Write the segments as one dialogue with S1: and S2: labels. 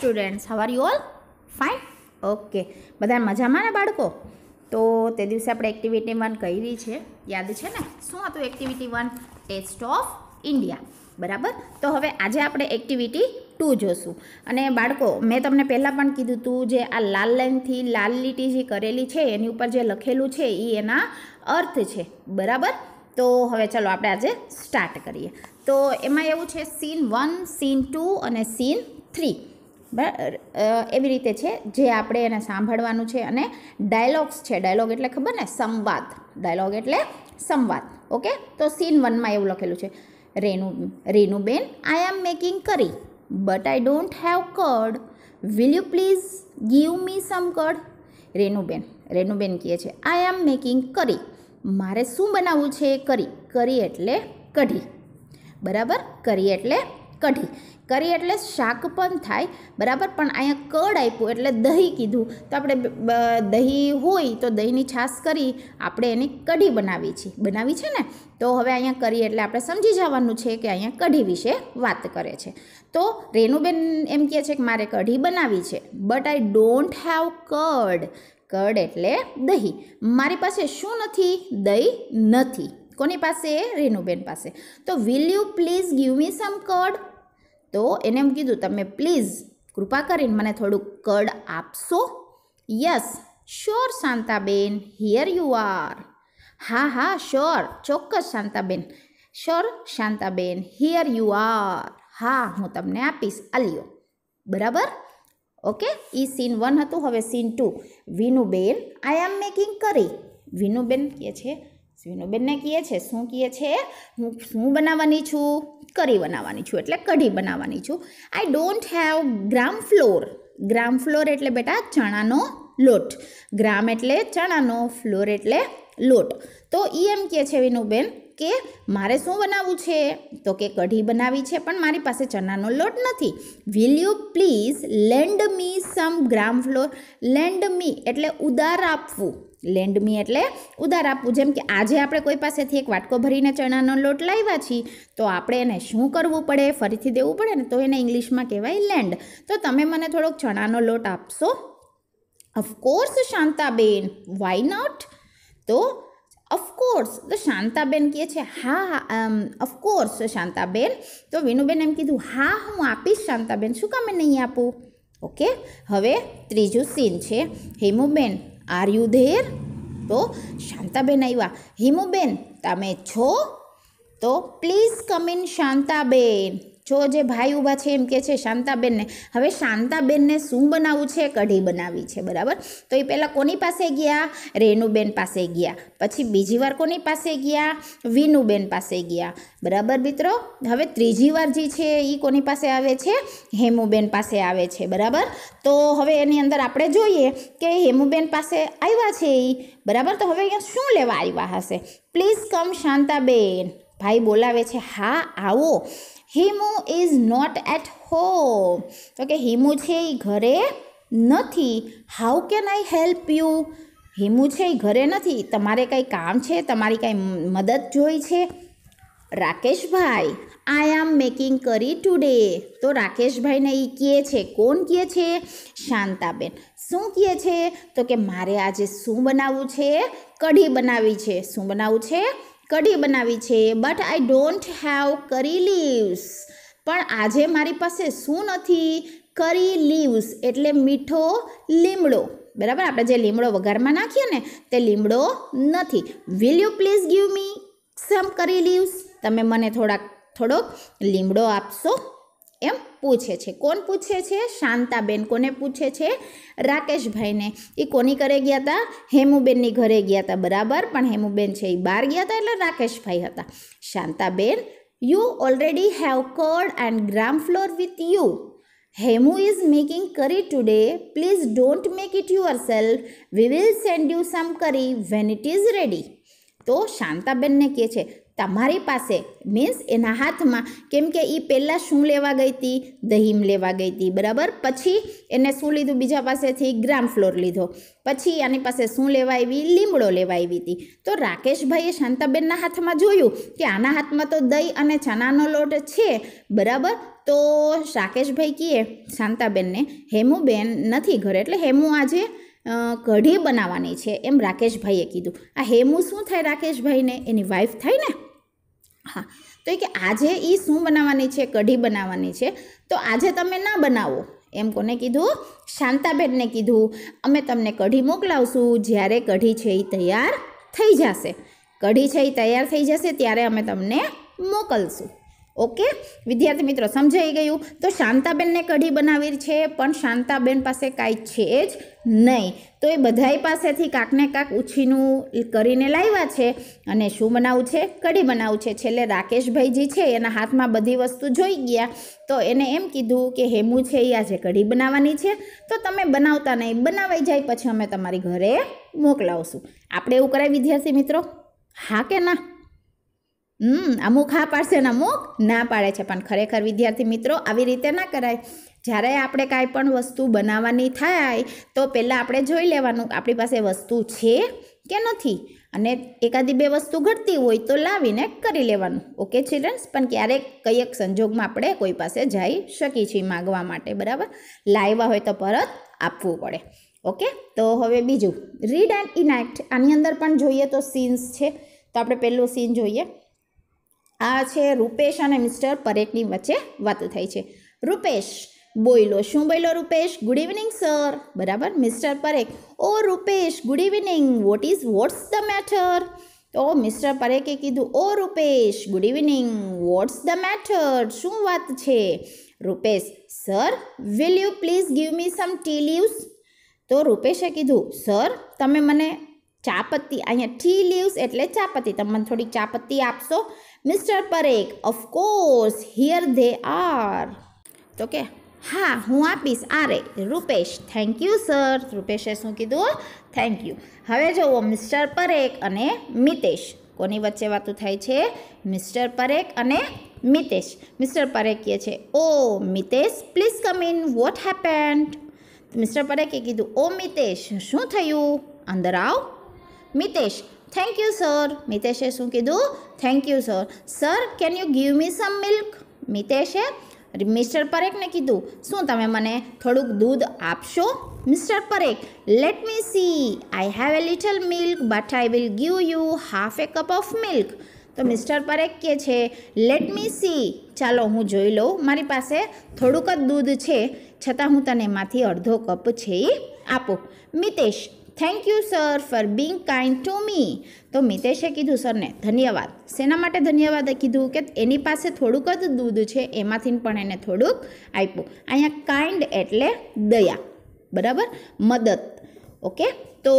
S1: Students હવાર you all fine okay બધા મજામાં ને બાળકો તો તે દિવસે આપણે એક્ટિવિટી વન કરી છે યાદ છે ને શું હતું activity one test of India બરાબર તો હવે આજે આપણે એક્ટિવિટી ટુ જોશું અને બાળકો મેં તમને પહેલાં પણ કીધું હતું જે આ લાલ લાઇનથી લાલ લીટી જે કરેલી છે એની ઉપર જે લખેલું છે એ એના અર્થ છે બરાબર તો હવે ચલો આપણે આજે સ્ટાર્ટ કરીએ તો એમાં એવું છે સીન વન સીન ટુ અને સીન થ્રી બરાબર એવી રીતે છે જે આપણે એને સાંભળવાનું છે અને ડાયલોગ્સ છે ડાયલોગ એટલે ખબર ને સંવાદ ડાયલોગ એટલે સંવાદ ઓકે તો સીન વનમાં એવું લખેલું છે Renu Renuben I am making curry but I don't have curd will you please give me some curd Renuben Renuben કહે છે આઈ એમ મેકિંગ કરી મારે શું બનાવવું છે કરી કરી એટલે કઢી બરાબર કરી એટલે કઢી કરી એટલે શાક પણ થાય બરાબર પણ અહીંયા કડ આપ્યું એટલે દહીં કીધું તો આપણે દહીં હોય તો દહીંની છાશ કરી આપણે એની કઢી બનાવી છે બનાવી છે ને તો હવે અહીંયા કરી એટલે આપણે સમજી જવાનું છે કે અહીંયા કઢી વિશે વાત કરે છે તો રેનુબેન એમ કહે છે કે મારે કઢી બનાવી છે but I don't have curd curd એટલે દહીં મારી પાસે શું નથી દહીં નથી કોની પાસે રેનુબેન પાસે તો will you please give me some curd તો એને એમ કીધું તમે પ્લીઝ કૃપા કરીને મને થોડુંક કડ આપશો yes sure Shantaben here you are હા હા શ્યોર ચોક્કસ Shantaben sure Shantaben here you are હા હું તમને આપીશ આલ્યો બરાબર ઓકે એ સીન વન હતું હવે scene two Vinuben I am making curry Vinuben કહે છે બેનને કહે છે શું કહે છે હું શું બનાવવાની છું કરી બનાવવાની છું એટલે કઢી બનાવવાની છું I don't have gram flour gram flour એટલે બેટા ચણાનો લોટ ગ્રામ એટલે ચણાનો ફ્લોર એટલે લોટ તો એ એમ કહે છે વિનુબેન કે મારે શું બનાવવું છે તો કે કઢી બનાવી છે પણ મારી પાસે ચણાનો લોટ નથી will you please lend me some gram flour lend me એટલે ઉદાર આપવું લેન્ડ મી એટલે ઉદાર આપવું જેમ કે આજે આપણે કોઈ પાસેથી એક વાટકો ભરીને ચણાનો લોટ લાવ્યા છીએ તો આપણે એને શું કરવું પડે ફરીથી દેવું પડે ને તો એને ઇંગ્લિશમાં કહેવાય લેન્ડ તો તમે મને થોડોક ચણાનો લોટ આપશો ઓફકોર્સ શાંતાબેન વાય નોટ તો ઓફકોર્સ તો શાંતાબેન કહે છે હા ઓફકોર્સ શાંતાબેન તો વિનુબેન એમ કીધું હા હું આપીશ શાંતાબેન શું કામ નહીં આપું ઓકે હવે ત્રીજું સીન છે હેમુબેન આર યુ ધેર તો શાંતાબેન આવ્યા હિમુબેન તમે છો તો પ્લીઝ કમ ઇન શાંતાબેન જો જે ભાઈ ઊભા છે એમ કે છે શાંતાબેનને હવે શાંતાબેનને શું બનાવવું છે કઢી બનાવવી છે બરાબર તો એ પહેલાં કોની પાસે ગયા રેનુબેન પાસે ગયા પછી બીજી વાર કોની પાસે ગયા વિનુબેન પાસે ગયા બરાબર મિત્રો હવે ત્રીજી વાર જે છે એ કોની પાસે આવે છે હેમુબેન પાસે આવે છે બરાબર તો હવે એની અંદર આપણે જોઈએ કે હેમુબેન પાસે આવ્યા છે એ બરાબર તો હવે અહીંયા શું લેવા આવ્યા હશે પ્લીઝ કમ શાંતાબેન ભાઈ બોલાવે છે હા આવો Himu is not at home તો કે હિમુ છે એ ઘરે નથી how can I help you Himu છે એ ઘરે નથી તમારે કંઈ કામ છે તમારી કાંઈ મદદ જોઈ છે રાકેશભાઈ આઈ આમ મેકિંગ કરી ટુડે તો રાકેશભાઈને એ કહે છે કોણ કહે છે શાંતાબેન શું કહે છે તો કે મારે આજે શું બનાવવું છે કઢી બનાવવી છે શું બનાવવું છે કઢી બનાવી છે but I don't have curry leaves પણ આજે મારી પાસે શું નથી કરી લીવ્સ એટલે મીઠો લીમડો બરાબર આપણે જે લીમડો વઘારમાં નાખીએ ને તે લીમડો નથી will you please give me some curry leaves તમે મને થોડાક થોડોક લીમડો આપશો એમ પૂછે છે કોણ પૂછે છે શાંતાબેન કોને પૂછે છે રાકેશભાઈને એ કોની ઘરે ગયા હતા હેમુબેનની ઘરે ગયા હતા બરાબર પણ હેમુબેન છે એ બહાર ગયા હતા એટલે રાકેશભાઈ હતા Shantaben you already have curd and gram flour with you Hemu Hemu is making curry today. Please don't make it yourself. We will send you some curry when it is ready તો શાંતાબેનને કહે છે તમારી પાસે મીન્સ એના હાથમાં કેમ કે એ પહેલાં શું લેવા ગઈ હતી દહીં લેવા ગઈ હતી બરાબર પછી એને શું લીધું બીજા પાસેથી ગ્રામ ફ્લોર લીધો પછી આની પાસે શું લેવા આવી લીમડો લેવા આવી હતી તો રાકેશભાઈએ શાંતાબેનના હાથમાં જોયું કે આના હાથમાં તો દહીં અને ચણાનો લોટ છે બરાબર તો રાકેશભાઈ કહે શાંતાબેનને હેમુબેન નથી ઘરે એટલે હેમુ આજે કઢી બનાવવાની છે એમ રાકેશભાઈએ કીધું આ હેમુ શું થાય રાકેશભાઈને એની વાઈફ થાય ને હા તો એ કે આજે એ શું બનાવવાની છે કઢી બનાવવાની છે તો આજે તમે ના બનાવો એમ કોને કીધું શાંતાબેનને કીધું અમે તમને કઢી મોકલાવશું જ્યારે કઢી છે એ તૈયાર થઈ જશે કઢી છે એ તૈયાર થઈ જશે ત્યારે અમે તમને મોકલશું ઓકે વિદ્યાર્થી મિત્રો સમજાઈ ગયું તો શાંતાબેનને કઢી બનાવી છે પણ શાંતાબેન પાસે કાંઈ છે જ નહીં તો એ બધાય પાસેથી કાંકને કાંક ઉછીનું કરીને લાવ્યા છે અને શું બનાવવું છે કઢી બનાવવું છે છેલ્લે રાકેશભાઈજી છે એના હાથમાં બધી વસ્તુ જોઈ ગયા તો એને એમ કીધું કે હેમુ છે એ આજે કઢી બનાવવાની છે તો તમે બનાવતા નહીં બનાવાઈ જાય પછી અમે તમારી ઘરે મોકલાવશું આપણે એવું કરાય વિદ્યાર્થી મિત્રો હા કે ના હમ અમુક હા પાડશે અને અમુક ના પાડે છે પણ ખરેખર વિદ્યાર્થી મિત્રો આવી રીતે ના કરાય જ્યારે આપણે કાંઈ પણ વસ્તુ બનાવવાની થાય તો પહેલાં આપણે જોઈ લેવાનું આપણી પાસે વસ્તુ છે કે નથી અને એકાદી બે વસ્તુ ઘટતી હોય તો લાવીને કરી લેવાનું ઓકે ચિલ્ડ્રન્સ પણ ક્યારેક કઈક સંજોગમાં આપણે કોઈ પાસે જઈ શકીએ છીએ માગવા માટે બરાબર લાવ્યા હોય તો પરત આપવું પડે ઓકે તો હવે બીજું રીડ એન્ડ ઇનેક્ટ આની અંદર પણ જોઈએ તો સીન્સ છે તો આપણે પહેલું સીન જોઈએ આ છે રૂપેશ અને મિસ્ટર પરેખની વચ્ચે વાત થઈ છે રૂપેશ બોયલો શું બોયલો રૂપેશ ગુડ ઇવનિંગ સર બરાબર mister Parekh oh Rupesh good evening what is what's the matter તો મિસ્ટર પરેખે કીધું oh Rupesh good evening what's the matter શું વાત છે Rupesh sir will you please give me some tea leaves તો રૂપેશે કીધું સર તમે મને ચાપત્તી અહીંયા ટી લીવ્સ એટલે ચાપત્તી તમે મને થોડી ચાપત્તી આપશો mister Parekh of course here they are તો કે હા હું આપીશ આરે રૂપેશ થેન્ક યુ સર રૂપેશે શું કીધું થેન્ક યુ હવે જુઓ મિસ્ટર પરેખ અને મિતેશ કોની વચ્ચે વાતું થાય છે મિસ્ટર પરેખ અને મિતેશ મિસ્ટર પરેખ કહે છે oh Mitesh please come in what happened mister પરેખે કીધું ઓ મિતેશ શું થયું અંદર આવ મિતેશ થેન્ક યુ સર મિતેશે શું કીધું thank you sir sir can you give me some milk મિતેશે મિસ્ટર પરેખને કીધું શું તમે મને થોડુંક દૂધ આપશો mister Parekh let me see I have a little milk but I will give you half a cup of milk તો મિસ્ટર પરેખ કે છે લેટ મી સી ચાલો હું જોઈ લઉં મારી પાસે થોડુંક જ દૂધ છે છતાં હું તને એમાંથી અડધો કપ છે એ આપો Mitesh thank you sir for being kind to me તો મિતેશે કીધું સરને ધન્યવાદ શેના માટે ધન્યવાદ કીધું કે એની પાસે થોડુંક જ દૂધ છે એમાંથી પણ એને થોડુંક આપ્યું અહીંયા કાઇન્ડ એટલે દયા બરાબર મદદ ઓકે તો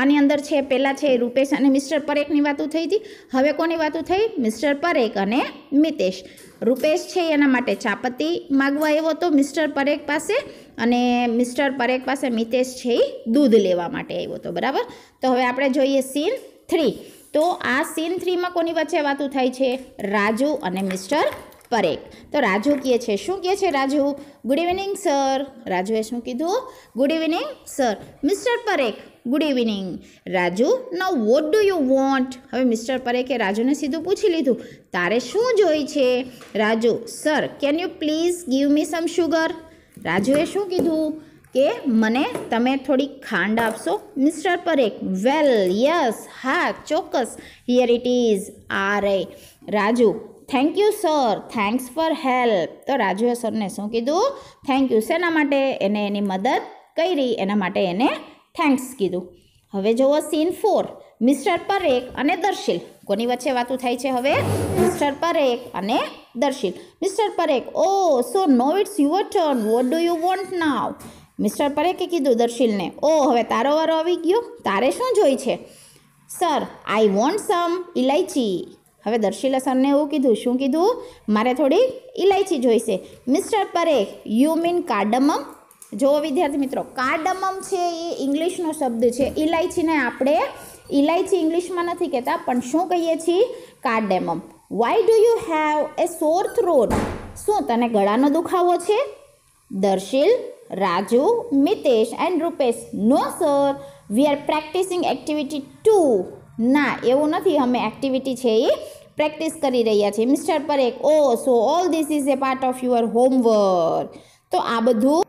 S1: આની અંદર છે પહેલાં છે રૂપેશ અને મિસ્ટર પરેખની વાતો થઈ હતી હવે કોની વાતો થઈ મિસ્ટર પરેખ અને મિતેશ રૂપેશ છે એના માટે ચાપતી માગવા આવ્યો હતો મિસ્ટર પરેખ પાસે અને મિસ્ટર પરેખ પાસે મિતેશ છે એ દૂધ લેવા માટે આવ્યો હતો બરાબર તો હવે આપણે જોઈએ સીન થ્રી તો આ સીન થ્રીમાં કોની વચ્ચે વાતું થાય છે રાજુ અને મિસ્ટર પરેખ તો રાજુ કહે છે શું કહે છે રાજુ ગુડ ઇવનિંગ સર રાજુએ શું કીધું good evening sir mister Parekh good evening Raju no what do you want હવે મિસ્ટર પરેખે રાજુને સીધું પૂછી લીધું તારે શું જોઈ છે Raju sir can you please give me some sugar રાજુએ શું કીધું કે મને તમે થોડી ખાંડ આપશો મિસ્ટર પરેખ વેલ યસ હા ચોક્કસ હિયર ઇટ ઇઝ આ રે Raju thank you sir thanks for help તો રાજુએ સરને શું કીધું થેન્ક યુ શેના માટે એને એની મદદ કરી એના માટે એને થેન્ક્સ કીધું હવે જુઓ સીન ફોર મિસ્ટર પરેખ અને દર્શિલ કોની વચ્ચે વાતો થાય છે હવે મિસ્ટર પરેખ અને Darshil mister Parekh oh so no it's your turn what do you want now mister પરેખે કીધું દર્શિલને ઓ હવે તારો વારો આવી ગયો તારે શું જોઈ છે સર આઈ વોન્ટ સમ ઇલાયચી હવે દર્શિલે સરને એવું કીધું શું કીધું મારે થોડી ઇલાયચી જોઈશે mister Parekh you mean cardamom જો વિદ્યાર્થી મિત્રો કાર્ડમમ છે એ ઇંગ્લિશનો શબ્દ છે ઇલાયચીને આપણે ઇલાયચી ઇંગ્લિશમાં નથી કહેતા પણ શું કહીએ છીએ cardamom why do you have a sore throat શું તને ગળાનો દુખાવો છે Darshil Raju Mitesh and Rupesh no sir we are practising activity two ના એવું નથી અમે એક્ટિવિટી છે એ પ્રેક્ટિસ કરી રહ્યા છીએ mister Parekh oh so all this is a part of your homework તો આ બધું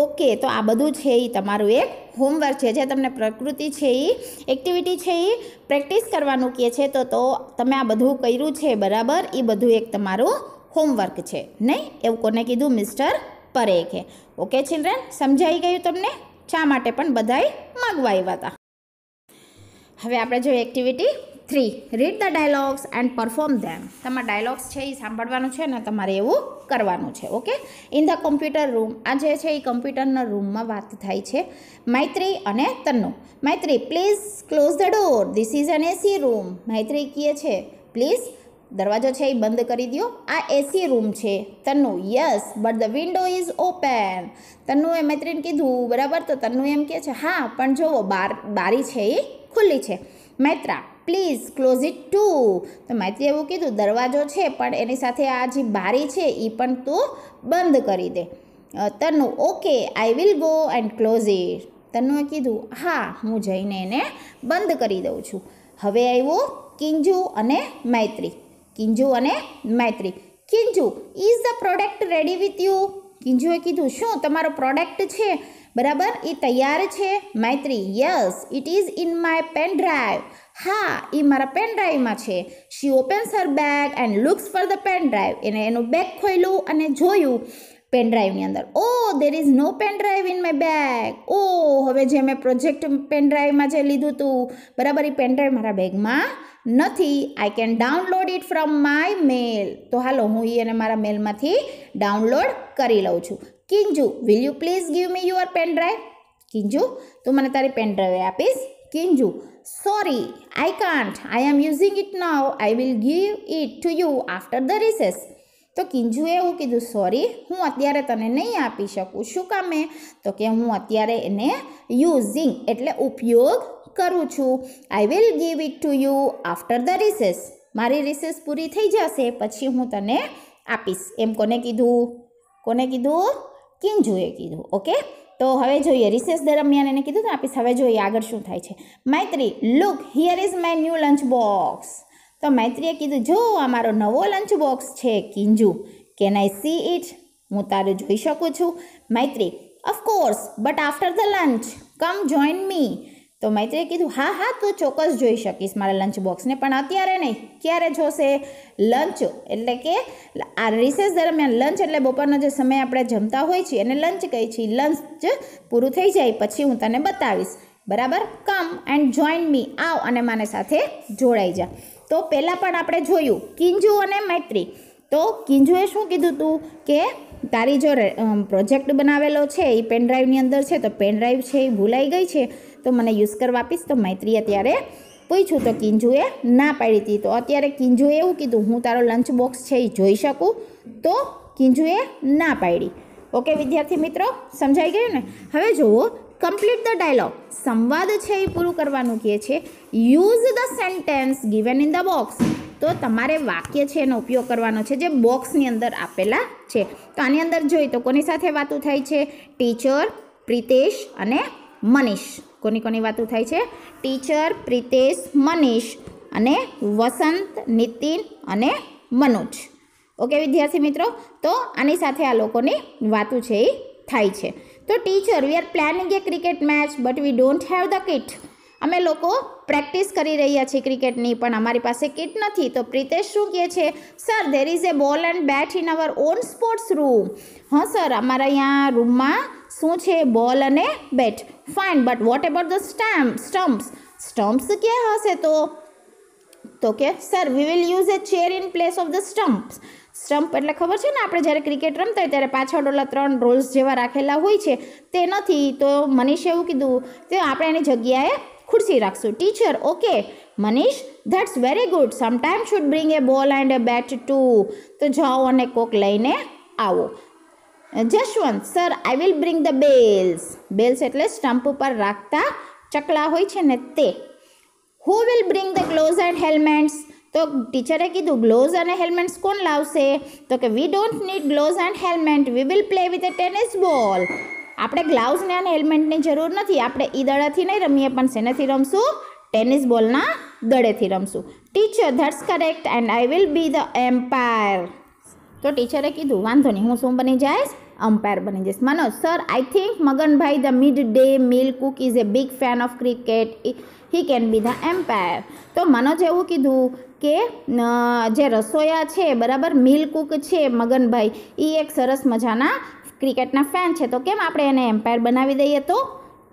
S1: ઓકે તો આ બધું છે એ તમારું એક હોમવર્ક છે જે તમને પ્રકૃતિ છે એ એક્ટિવિટી છે એ પ્રેક્ટિસ કરવાનું કહે છે તો તો તમે આ બધું કર્યું છે બરાબર એ બધું એક તમારું હોમવર્ક છે નહીં એવું કોને કીધું મિસ્ટર પરેખે ઓકે ચિલ્ડ્રન સમજાઈ ગયું તમને શા માટે પણ બધાએ માગવા આવ્યા હતા હવે આપણે જોઈએ activity three read the dialogues and perform them તમારા ડાયલોગ્સ છે એ સાંભળવાનું છે ને તમારે એવું કરવાનું છે okay in the computer room આ જે છે એ કમ્પ્યુટરના રૂમમાં વાત થાય છે મૈત્રી અને Tannu Maitri please close the door this is an AC room Maitri કહે છે પ્લીઝ દરવાજો છે એ બંધ કરી દો આ એસી રૂમ છે Tannu yes but the window is open એ મૈત્રીને કીધું બરાબર તો તન્નુ એમ કહે છે હા પણ જુઓ બાર બારી છે એ ખુલ્લી છે Maitra please close it too તો મૈત્રી એવું કીધું દરવાજો છે પણ એની સાથે આ જે બારી છે એ પણ તું બંધ કરી દે Tanu okay I will go and close it તનુએ કીધું હા હું જઈને એને બંધ કરી દઉં છું હવે આવ્યો કિંજુ અને મૈત્રી કિંજુ અને Maitri Kinju is the product ready with you કિંજુએ કીધું શું તમારો પ્રોડક્ટ છે બરાબર એ તૈયાર છે Maitri yes it is in my pen drive હા એ મારા પેન ડ્રાઈવમાં છે she opens her bag and looks for the pen drive એને એનું બેગ ખોલ્યું અને જોયું પેન ડ્રાઈવની અંદર oh there is no pen drive in my bag oh હવે જે મેં પ્રોજેક્ટ પેન ડ્રાઈવમાં જે લીધું હતું બરાબર એ પેન ડ્રાઈવ મારા બેગમાં નથી I can download it from my mail તો હાલો હું એને મારા મેલમાંથી ડાઉનલોડ કરી લઉં છું Kinju will you please give me your pen drive Kinju તું મને તારી પેન ડ્રાઈવ આપીશ Kinju sorry I can't I am using it now I will give it to you after the recess તો કિંજુએ એવું કીધું સોરી હું અત્યારે તને નહીં આપી શકું શું કામે તો કે હું અત્યારે એને યુઝિંગ એટલે ઉપયોગ કરું છું I will give it to you after the recess મારી રિસેસ પૂરી થઈ જશે પછી હું તને આપીશ એમ કોને કીધું કોને કીધું કિંજુએ કીધું ઓકે તો હવે જોઈએ રિસેસ દરમિયાન એને કીધું ને આપીશ હવે જોઈએ આગળ શું થાય છે Maitri look here is my new lunch box તો મૈત્રીએ કીધું જો આ મારો નવો લંચ બોક્સ છે Kinju can I see it હું તારું જોઈ શકું છું Maitri of course but after the lunch come join me તો મૈત્રીએ કીધું હા હા તું ચોક્કસ જોઈ શકીશ મારા લંચ બોક્સને પણ અત્યારે નહીં ક્યારે જોશે લંચ એટલે કે આ રિસેસ દરમિયાન લંચ એટલે બપોરનો જે સમય આપણે જમતા હોય છીએ એને લંચ કહી છીએ લંચ પૂરું થઈ જાય પછી હું તને બતાવીશ બરાબર કમ એન્ડ જોઈન મી આવ અને મને સાથે જોડાઈ જા તો પહેલાં પણ આપણે જોયું કિંજુ અને મૈત્રી તો કિંજુએ શું કીધું હતું કે તારી જો પ્રોજેક્ટ બનાવેલો છે એ પેનડ્રાઈવની અંદર છે તો પેનડ્રાઈવ છે એ ભૂલાઈ ગઈ છે તો મને યુઝ કરવા આપીશ તો મૈત્રી અત્યારે પૂછ્યું તો કિંજુએ ના પાડી હતી તો અત્યારે કિંજુએ એવું કીધું હું તારો લંચ બોક્સ છે એ જોઈ શકું તો કિંજુએ ના પાડી ઓકે વિદ્યાર્થી મિત્રો સમજાઈ ગયું ને હવે જુઓ કમ્પ્લીટ ધ ડાયલોગ સંવાદ છે એ પૂરું કરવાનું કહે છે use the sentence given in the box તો તમારે વાક્ય છે એનો ઉપયોગ કરવાનો છે જે બોક્સની અંદર આપેલા છે તો આની અંદર જોઈએ તો કોની સાથે વાતું થાય છે ટીચર પ્રિતેશ અને મનીષ કોની કોની વાતો થાય છે ટીચર પ્રિતેશ મનીષ અને વસંત નીતિન અને મનોજ ઓકે વિદ્યાર્થી મિત્રો તો આની સાથે આ લોકોની વાતો છે એ થાય છે તો teacher we are planning a cricket match but we don't have the kit અમે લોકો પ્રેક્ટિસ કરી રહ્યા છીએ ક્રિકેટની પણ અમારી પાસે કિટ નથી તો પ્રિતેશ શું કહે છે sir there is a ball and bat in our on sports room હા સર અમારા અહીંયા રૂમમાં શું છે બોલ અને bat fine but what about the stamp stumps stumps ક્યાં હશે તો તો કે sir we will use a chair in place of the stumps stump એટલે ખબર છે ને આપણે જ્યારે ક્રિકેટ રમતા હોય ત્યારે પાછળ ઓલા ત્રણ રોલ્સ જેવા રાખેલા હોય છે તે નથી તો મનીષે એવું કીધું તે આપણે એની જગ્યાએ ખુરશી રાખશું teacher okay Manish that's very good sometime should bring a ball and A Bet two તો જાઓ અને કોક લઈને આવો Jashwant sir I will bring the bails bails એટલે સ્ટમ્પ ઉપર રાખતા ચકલા હોય છે ને તે who will bring the gloves and helmets તો ટીચરે કીધું ગ્લોઝ અને હેલ્મેટ્સ કોણ લાવશે તો કે we don't need gloves and helmet we will play with a tennis ball આપણે ગ્લાવ્સને અને હેલ્મેટની જરૂર નથી આપણે એ દડાથી નહીં રમીએ પણ શેનાથી રમશું ટેનિસ બોલના દડેથી રમશું teacher that's correct and I will be the umpire તો ટીચરે કીધું વાંધો નહીં હું શું બની જઈશ અમ્પાયર બની જઈશ Manoj sir I think Maganbhai the mid day meal cook is a big fan of cricket he can be the umpire તો મનોજ એવું કીધું કે જે રસોયા છે બરાબર મિલ કુક છે મગનભાઈ એ એક સરસ મજાના ક્રિકેટના ફેન છે તો કેમ આપણે એને એમ્પાયર બનાવી દઈએ તો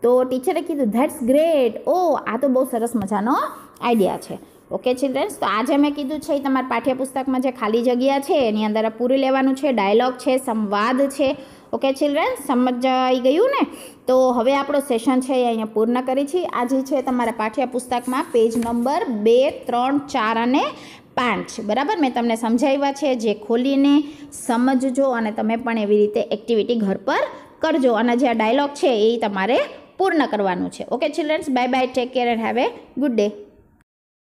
S1: તો ટીચરે કીધું ધેટ્સ ગ્રેટ ઓ આ તો બહુ સરસ મજાનો આઈડિયા છે ઓકે ચિલ્ડ્રન્સ તો આજે મેં કીધું છે એ તમારા પાઠ્યપુસ્તકમાં જે ખાલી જગ્યા છે એની અંદર પૂરી લેવાનું છે ડાયલોગ છે સંવાદ છે ઓકે ચિલ્ડ્રન્સ સમજાઈ ગયું ને તો હવે આપણો સેશન છે એ અહીંયા પૂર્ણ કરી છીએ આજે છે તમારા પાઠ્યપુસ્તકમાં પેજ નંબર બે ત્રણ ચાર અને પાંચ બરાબર મેં તમને સમજાવ્યા છે જે ખોલીને સમજજો અને તમે પણ એવી રીતે એક્ટિવિટી ઘર પર કરજો અને જે આ ડાયલોગ છે એ તમારે પૂર્ણ કરવાનું છે okay childrens bye bye take care and have a good day